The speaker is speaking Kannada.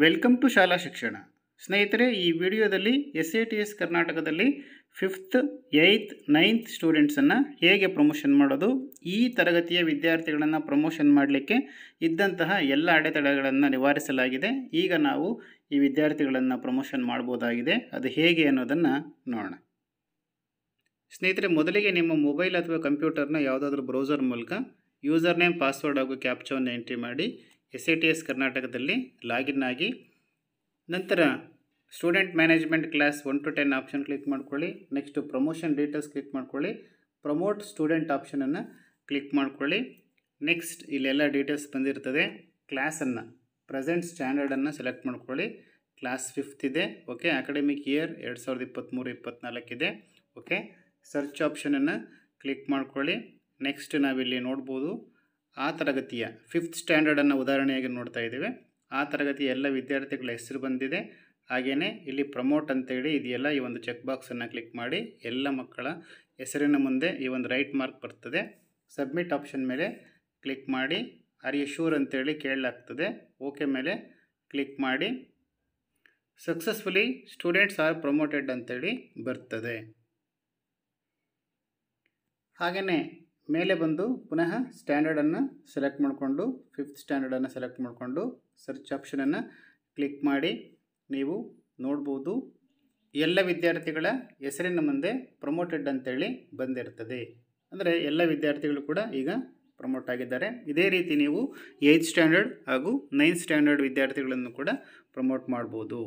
ವೆಲ್ಕಮ್ ಟು ಶಾಲಾ ಶಿಕ್ಷಣ ಸ್ನೇಹಿತರೆ ಈ ವಿಡಿಯೋದಲ್ಲಿ ಎಸ್ ಎ ಟಿ ಎಸ್ ಕರ್ನಾಟಕದಲ್ಲಿ ಫಿಫ್ತ್ ಏಯ್ತ್ ನೈನ್ತ್ ಸ್ಟೂಡೆಂಟ್ಸನ್ನು ಹೇಗೆ ಪ್ರಮೋಷನ್ ಮಾಡೋದು ಈ ತರಗತಿಯ ವಿದ್ಯಾರ್ಥಿಗಳನ್ನು ಪ್ರಮೋಷನ್ ಮಾಡಲಿಕ್ಕೆ ಇದ್ದಂತಹ ಎಲ್ಲ ಅಡೆತಡೆಗಳನ್ನು ನಿವಾರಿಸಲಾಗಿದೆ ಈಗ ನಾವು ಈ ವಿದ್ಯಾರ್ಥಿಗಳನ್ನು ಪ್ರಮೋಷನ್ ಮಾಡ್ಬೋದಾಗಿದೆ ಅದು ಹೇಗೆ ಅನ್ನೋದನ್ನು ನೋಡೋಣ ಸ್ನೇಹಿತರೆ ಮೊದಲಿಗೆ ನಿಮ್ಮ ಮೊಬೈಲ್ ಅಥವಾ ಕಂಪ್ಯೂಟರ್ನ ಯಾವುದಾದ್ರೂ ಬ್ರೌಸರ್ ಮೂಲಕ ಯೂಸರ್ ನೇಮ್ ಪಾಸ್ವರ್ಡ್ ಹಾಗೂ ಕ್ಯಾಪ್ಚವನ್ನು ಎಂಟ್ರಿ ಮಾಡಿ ಎಸ್ ಐ ಟಿ ಎಸ್ ಕರ್ನಾಟಕದಲ್ಲಿ ಲಾಗಿನ್ ಆಗಿ ನಂತರ student management class one to ten option click ಮಾಡ್ಕೊಳ್ಳಿ ನೆಕ್ಸ್ಟು ಪ್ರಮೋಷನ್ ಡೀಟೇಲ್ಸ್ ಕ್ಲಿಕ್ ಮಾಡ್ಕೊಳ್ಳಿ ಪ್ರಮೋಟ್ ಸ್ಟೂಡೆಂಟ್ ಆಪ್ಷನನ್ನು ಕ್ಲಿಕ್ ಮಾಡ್ಕೊಳ್ಳಿ ನೆಕ್ಸ್ಟ್ ಇಲ್ಲೆಲ್ಲ ಡೀಟೇಲ್ಸ್ ಬಂದಿರ್ತದೆ ಕ್ಲಾಸನ್ನು ಪ್ರೆಸೆಂಟ್ ಸ್ಟ್ಯಾಂಡರ್ಡನ್ನು ಸೆಲೆಕ್ಟ್ ಮಾಡ್ಕೊಳ್ಳಿ ಕ್ಲಾಸ್ ಫಿಫ್ತ್ ಇದೆ ಓಕೆ ಅಕಾಡೆಮಿಕ್ ಇಯರ್ ಎರಡು ಸಾವಿರದ ಇಪ್ಪತ್ತ್ಮೂರು ಇಪ್ಪತ್ತ್ನಾಲ್ಕಿದೆ ಓಕೆ ಸರ್ಚ್ ಆಪ್ಷನನ್ನು ಕ್ಲಿಕ್ ಮಾಡ್ಕೊಳ್ಳಿ ನೆಕ್ಸ್ಟ್ ನಾವಿಲ್ಲಿ ನೋಡ್ಬೋದು ಆ ತರಗತಿಯ ಫಿಫ್ತ್ ಸ್ಟ್ಯಾಂಡರ್ಡನ್ನು ಉದಾಹರಣೆಯಾಗಿ ನೋಡ್ತಾ ಇದ್ದೇವೆ ಆ ತರಗತಿಯ ಎಲ್ಲ ವಿದ್ಯಾರ್ಥಿಗಳ ಹೆಸರು ಬಂದಿದೆ ಹಾಗೆಯೇ ಇಲ್ಲಿ ಪ್ರಮೋಟ್ ಅಂತೇಳಿ ಇದೆಯಲ್ಲ ಈ ಒಂದು ಚೆಕ್ ಬಾಕ್ಸನ್ನು ಕ್ಲಿಕ್ ಮಾಡಿ ಎಲ್ಲ ಮಕ್ಕಳ ಹೆಸರಿನ ಮುಂದೆ ಈ ಒಂದು ರೈಟ್ ಮಾರ್ಕ್ ಬರ್ತದೆ ಸಬ್ಮಿಟ್ ಆಪ್ಷನ್ ಮೇಲೆ ಕ್ಲಿಕ್ ಮಾಡಿ ಆರ್ ಶೂರ್ ಅಂತೇಳಿ ಕೇಳಲಾಗ್ತದೆ ಓಕೆ ಮೇಲೆ ಕ್ಲಿಕ್ ಮಾಡಿ ಸಕ್ಸಸ್ಫುಲಿ ಸ್ಟೂಡೆಂಟ್ಸ್ ಆರ್ ಪ್ರಮೋಟೆಡ್ ಅಂತೇಳಿ ಬರ್ತದೆ ಹಾಗೆಯೇ ಮೇಲೆ ಬಂದು ಪುನಃ ಸ್ಟ್ಯಾಂಡರ್ಡನ್ನು ಸೆಲೆಕ್ಟ್ ಮಾಡಿಕೊಂಡು ಫಿಫ್ತ್ ಸ್ಟ್ಯಾಂಡರ್ಡನ್ನು ಸೆಲೆಕ್ಟ್ ಮಾಡಿಕೊಂಡು ಸರ್ಚ್ ಆಪ್ಷನನ್ನು ಕ್ಲಿಕ್ ಮಾಡಿ ನೀವು ನೋಡ್ಬೋದು ಎಲ್ಲ ವಿದ್ಯಾರ್ಥಿಗಳ ಹೆಸರಿನ ಮುಂದೆ ಪ್ರಮೋಟೆಡ್ ಅಂತೇಳಿ ಬಂದಿರ್ತದೆ ಅಂದರೆ ಎಲ್ಲ ವಿದ್ಯಾರ್ಥಿಗಳು ಕೂಡ ಈಗ ಪ್ರಮೋಟ್ ಆಗಿದ್ದಾರೆ ಇದೇ ರೀತಿ ನೀವು ಏಯ್ತ್ ಸ್ಟ್ಯಾಂಡರ್ಡ್ ಹಾಗೂ ನೈನ್ತ್ ಸ್ಟ್ಯಾಂಡರ್ಡ್ ವಿದ್ಯಾರ್ಥಿಗಳನ್ನು ಕೂಡ ಪ್ರಮೋಟ್ ಮಾಡ್ಬೋದು